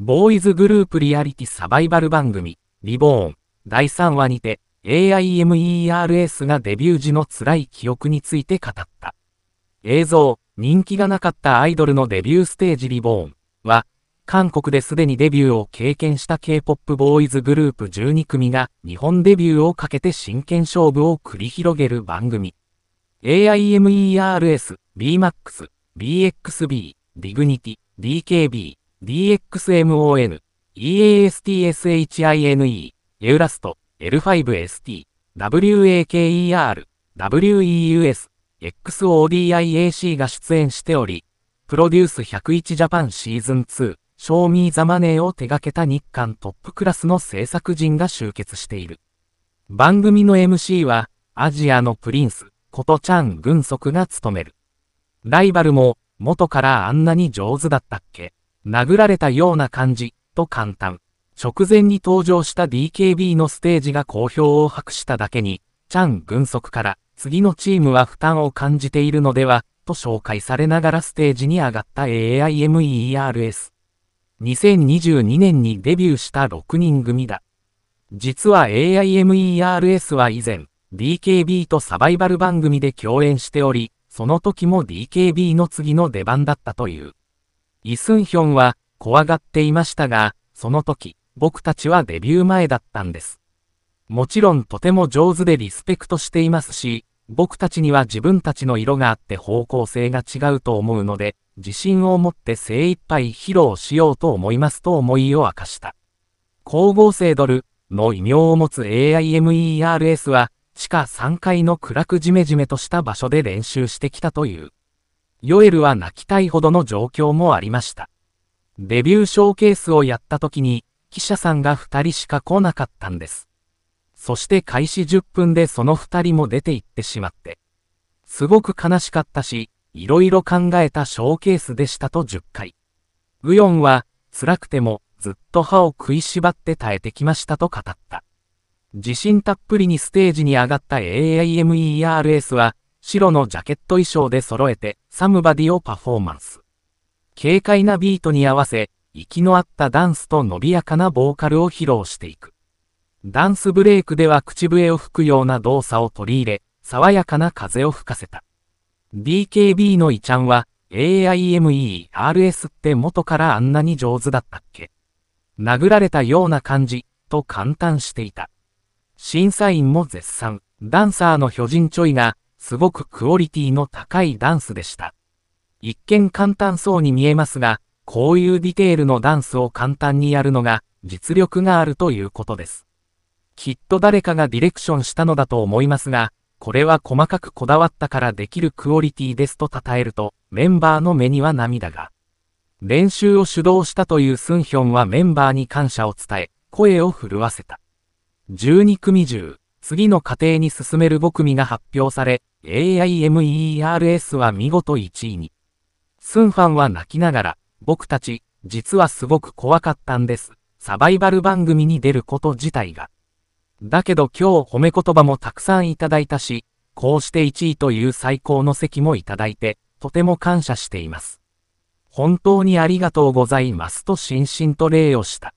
ボーイズグループリアリティサバイバル番組、リボーン、第3話にて、AIMERS がデビュー時の辛い記憶について語った。映像、人気がなかったアイドルのデビューステージリボーンは、韓国ですでにデビューを経験した K-POP ボーイズグループ12組が日本デビューをかけて真剣勝負を繰り広げる番組。AIMERS、BMAX、BXB、ディグニティ、DKB、DXMON、EASTSHINE、エウラスト、L5ST、WAKER、WEUS、XODIAC が出演しており、プロデュース101ジャパンシーズン2、ミーザマネーを手掛けた日韓トップクラスの制作陣が集結している。番組の MC は、アジアのプリンス、ことちゃん軍則が務める。ライバルも、元からあんなに上手だったっけ殴られたような感じ、と簡単。直前に登場した DKB のステージが好評を博しただけに、チャン軍則から、次のチームは負担を感じているのでは、と紹介されながらステージに上がった AIMERS。2022年にデビューした6人組だ。実は AIMERS は以前、DKB とサバイバル番組で共演しており、その時も DKB の次の出番だったという。イ・スンヒョンは怖がっていましたが、その時、僕たちはデビュー前だったんです。もちろんとても上手でリスペクトしていますし、僕たちには自分たちの色があって方向性が違うと思うので、自信を持って精一杯披露しようと思いますと思いを明かした。光合成ドルの異名を持つ AIMERS は、地下3階の暗くじめじめとした場所で練習してきたという。ヨエルは泣きたいほどの状況もありました。デビューショーケースをやった時に、記者さんが2人しか来なかったんです。そして開始10分でその2人も出て行ってしまって。すごく悲しかったし、いろいろ考えたショーケースでしたと10回。ウヨンは、辛くても、ずっと歯を食いしばって耐えてきましたと語った。自信たっぷりにステージに上がった AIMERS は、白のジャケット衣装で揃えて、サムバディをパフォーマンス。軽快なビートに合わせ、息の合ったダンスと伸びやかなボーカルを披露していく。ダンスブレイクでは口笛を吹くような動作を取り入れ、爽やかな風を吹かせた。DKB のイちゃんは、AIMERS って元からあんなに上手だったっけ殴られたような感じ、と感嘆していた。審査員も絶賛、ダンサーの巨人ちょいが、すごくクオリティの高いダンスでした。一見簡単そうに見えますが、こういうディテールのダンスを簡単にやるのが実力があるということです。きっと誰かがディレクションしたのだと思いますが、これは細かくこだわったからできるクオリティですと称えると、メンバーの目には涙が。練習を主導したというスンヒョンはメンバーに感謝を伝え、声を震わせた。12組中、次の過程に進める5組が発表され、AIMERS は見事1位に。スンファンは泣きながら、僕たち、実はすごく怖かったんです。サバイバル番組に出ること自体が。だけど今日褒め言葉もたくさんいただいたし、こうして1位という最高の席もいただいて、とても感謝しています。本当にありがとうございますとしんしんと礼をした。